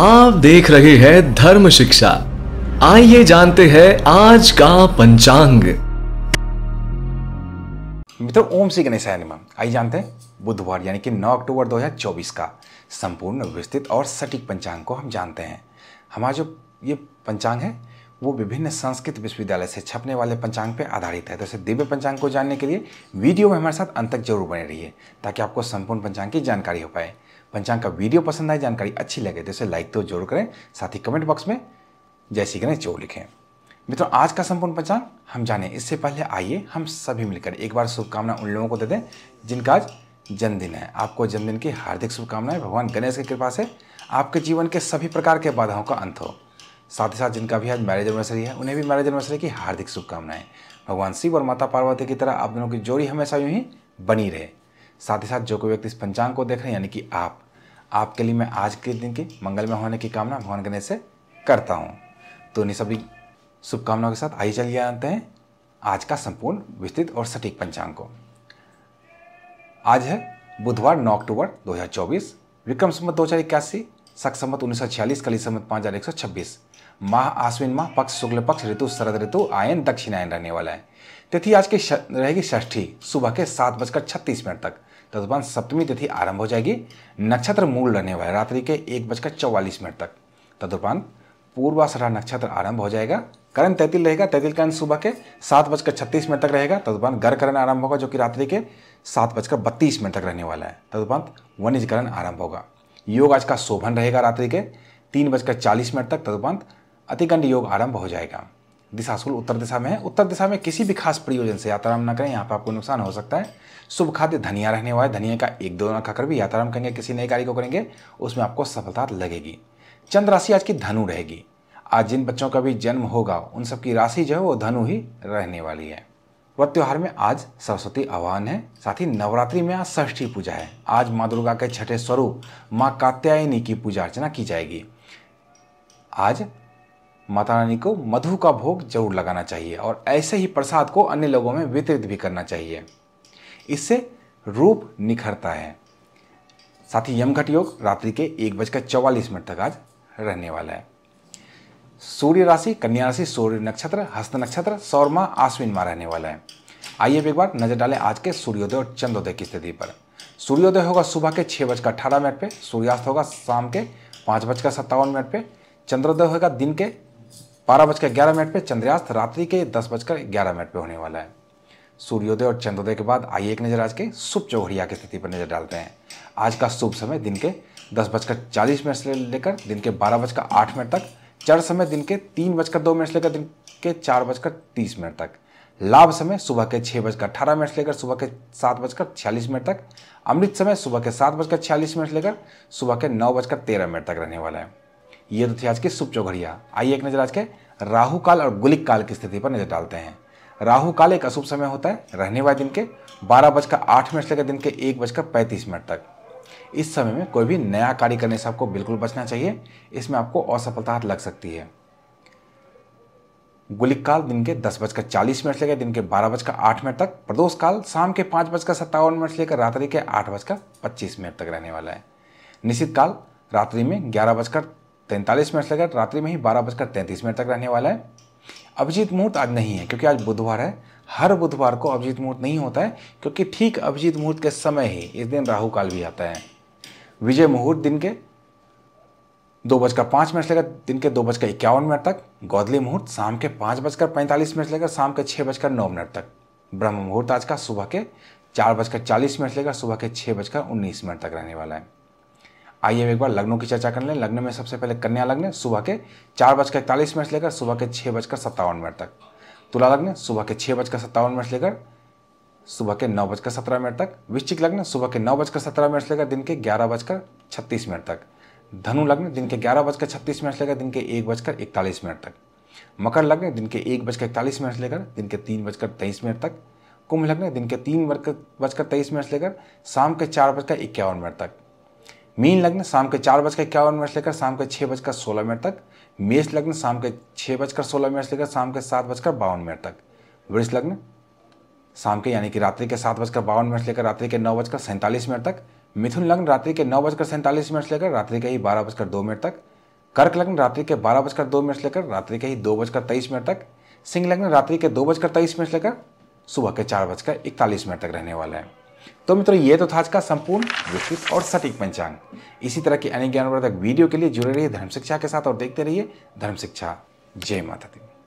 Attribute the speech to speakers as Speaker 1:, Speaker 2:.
Speaker 1: आप देख रहे हैं धर्म शिक्षा आइए जानते हैं आज का पंचांग मित्रों ओम श्री गणेश आइए जानते हैं बुधवार यानी कि 9 अक्टूबर 2024 का संपूर्ण विस्तृत और सटीक पंचांग को हम जानते हैं हमारा जो ये पंचांग है वो विभिन्न संस्कृत विश्वविद्यालय से छपने वाले पंचांग पर आधारित है तो इसे दिव्य पंचांग को जानने के लिए वीडियो में हमारे साथ अंत तक जरूर बने रहिए ताकि आपको संपूर्ण पंचांग की जानकारी हो पाए पंचांग का वीडियो पसंद आए जानकारी अच्छी लगे तो इसे लाइक तो जरूर करें साथ ही कमेंट बॉक्स में जय श्री गणेश जरूर लिखें मित्रों आज का संपूर्ण पंचांग हम जाने इससे पहले आइए हम सभी मिलकर एक बार शुभकामना उन लोगों को दे दें जिनका आज जन्मदिन है आपको जन्मदिन की हार्दिक शुभकामनाएं भगवान गणेश की कृपा से आपके जीवन के सभी प्रकार के बाधाओं का अंत हो साथ ही साथ जिनका भी आज मैरिज एनिवर्सरी है उन्हें भी मैरिज एनिवर्सरी की हार्दिक शुभकामनाएं भगवान शिव और माता पार्वती की तरह आप दोनों की जोड़ी हमेशा यूँ ही बनी रहे साथ ही साथ जो कोई व्यक्ति इस पंचांग को देख रहे हैं यानी कि आप आपके लिए मैं आज के दिन की मंगलमय होने की कामना भगवान गणेश से करता हूँ तो इन्हीं सभी शुभकामनाओं के साथ आइए चलिए आते हैं आज का संपूर्ण विस्तृत और सटीक पंचांग को आज है बुधवार 9 अक्टूबर 2024 विक्रम संबत दो हज़ार इक्यासी सख संबत उन्नीस सौ छियालीस कली संबत पाँच हज़ार एक सौ छब्बीस माह आश्विन माह पक्ष शुक्ल पक्ष ऋतु शरद ऋतु आयन दक्षिणायन रहने वाला है तिथि आज की रहेगी षष्ठी सुबह के सात बजकर छत्तीस मिनट तक तदुपरांत सप्तमी तिथि आरंभ हो जाएगी नक्षत्र मूल रहने वाले रात्रि के एक बजकर चौवालीस मिनट तक तदुपरांत पूर्वासरा नक्षत्र आरंभ हो जाएगा करण तैतिल रहेगा तैतिल का सुबह के सात बजकर छत्तीस मिनट तक रहेगा तदुपरांत करण आरंभ होगा जो कि रात्रि के सात बजकर बत्तीस मिनट तक रहने वाला है तदुपरांत वनिजकरण आरंभ होगा योग आज का शोभन रहेगा रात्रि के तीन बजकर चालीस मिनट तक तदुपरांत अतिकंड योग आरंभ हो जाएगा दिशा दिशाशूल उत्तर दिशा में है उत्तर दिशा में किसी भी खास प्रयोजन से यात्रा न करें यहाँ पर आपको नुकसान हो सकता है शुभ खाद्य धनिया रहने वाला है धनिया का एक दो कर भी यात्रा करेंगे किसी नए कार्य को करेंगे उसमें आपको सफलता लगेगी चंद्र राशि आज की धनु रहेगी आज जिन बच्चों का भी जन्म होगा उन सबकी राशि जो है वो धनु ही रहने वाली है व्रत त्यौहार में आज सरस्वती आह्वान है साथ ही नवरात्रि में आज षष्ठी पूजा है आज माँ दुर्गा के छठे स्वरूप माँ कात्यायनी की पूजा अर्चना की जाएगी आज माता रानी को मधु का भोग जरूर लगाना चाहिए और ऐसे ही प्रसाद को अन्य लोगों में वितरित भी करना चाहिए इससे रूप निखरता है साथ ही यमघट योग रात्रि के एक बजकर चौवालीस मिनट तक आज रहने वाला है सूर्य राशि कन्या राशि सूर्य नक्षत्र हस्त नक्षत्र सौरमा आश्विन माह रहने वाला है आइए एक बार नजर डालें आज के सूर्योदय और चंद्रोदय की स्थिति पर सूर्योदय होगा सुबह के छः बजकर अठारह मिनट पर सूर्यास्त होगा शाम के पाँच बजकर सत्तावन मिनट पर चंद्रोदय होगा दिन के बारह बजकर ग्यारह मिनट पर चंद्रयास्त रात्रि के दस बजकर ग्यारह मिनट पर होने वाला है सूर्योदय और चंद्रोदय के बाद आइए एक नज़र आज के शुभ चौघड़िया की स्थिति पर नज़र डालते हैं आज का शुभ समय दिन के दस बजकर चालीस मिनट से लेकर दिन के बारह बजकर आठ मिनट तक चढ़ समय दिन के तीन बजकर दो मिनट से लेकर दिन के चार बजकर तीस मिनट तक लाभ समय सुबह के छः बजकर अठारह मिनट से लेकर सुबह के सात बजकर छियालीस मिनट तक अमृत समय सुबह के सात बजकर छियालीस मिनट से लेकर सुबह के नौ बजकर तेरह मिनट तक रहने वाला है ये तो थे आज के सुप चौघड़िया आइए एक नज़र आज के राहु काल और गुलिक काल की स्थिति पर नज़र डालते हैं राहु काल एक अशुभ समय होता है रहने वाले दिन के बारह बजकर आठ मिनट से लेकर दिन के एक बजकर पैंतीस मिनट तक इस समय में कोई भी नया कार्य करने से आपको बिल्कुल बचना चाहिए इसमें आपको असफलता लग सकती है गुलिक काल दिन के दस बजकर चालीस मिनट से लेकर दिन के बारह बजकर आठ मिनट तक प्रदोष काल शाम के पाँच बजकर सत्तावन मिनट से लेकर रात्रि के आठ बजकर पच्चीस मिनट तक रहने वाला है निश्चित काल रात्रि में ग्यारह बजकर तैंतालीस मिनट लेकर रात्रि में ही बारह बजकर तैंतीस मिनट तक रहने वाला है अभिजीत मुहूर्त आज नहीं है क्योंकि आज बुधवार है हर बुधवार को अभिजीत मुहूर्त नहीं होता है क्योंकि ठीक अभिजीत मुहूर्त के समय ही इस दिन राहु काल भी आता है विजय मुहूर्त दिन के दो बजकर पाँच मिनट लेकर दिन के दो बजकर इक्यावन मिनट तक गौदली मुहूर्त शाम के पाँच बजकर पैंतालीस मिनट लेकर शाम के छः बजकर नौ मिनट तक ब्रह्म मुहूर्त आज का सुबह के चार बजकर चालीस मिनट लेकर सुबह के छः बजकर उन्नीस मिनट तक रहने वाला है आइए एक बार लग्नों की चर्चा कर लें लग्न में सबसे पहले कन्या लग्न सुबह के चार बजकर इकतालीस मिनट लेकर सुबह के छः बजकर सत्तावन मिनट तक तुला लग्न सुबह के छः बजकर सत्तावन मिनट लेकर सुबह के नौ बजकर सत्रह मिनट तक वृश्चिक लग्न सुबह के नौ बजकर सत्रह मिनट लेकर दिन के ग्यारह बजकर छत्तीस मिनट तक धनु लग्न दिन के ग्यारह बजकर छत्तीस मिनट लेकर दिन के एक बजकर इकतालीस मिनट तक मकर लग्न दिन के एक बजकर इकतालीस मिनट लेकर दिन के तीन बजकर तेईस मिनट तक कुंभ लग्न दिन के तीन बजकर तेईस मिनट लेकर शाम के चार बजकर इक्यावन मिनट तक मीन लग्न शाम के चार बजकर इक्यावन मिनट से लेकर शाम के छः बजकर सोलह मिनट तक मेष लग्न शाम के छः बजकर सोलह मिनट से लेकर शाम के सात बजकर बावन मिनट तक वृक्ष लग्न शाम के यानी कि रात्रि के सात बजकर बावन मिनट से लेकर रात्रि के नौ बजकर सैंतालीस मिनट तक मिथुन लग्न रात्रि के नौ बजकर सैंतालीस मिनट से लेकर रात्रि के ही बारह बजकर दो मिनट तक कर्क लग्न रात्रि के बारह बजकर दो मिनट से लेकर रात्रि के ही दो बजकर तेईस मिनट तक सिंह लग्न रात्रि के दो बजकर तेईस मिनट से लेकर सुबह के चार बजकर इकतालीस मिनट तक रहने वाला है तो मित्रों ये तो था आज का संपूर्ण विस्तृत और सटीक पंचांग इसी तरह की अनेक ज्ञानवर्धक वीडियो के लिए जुड़े रहिए धर्म शिक्षा के साथ और देखते रहिए धर्म शिक्षा जय माता दी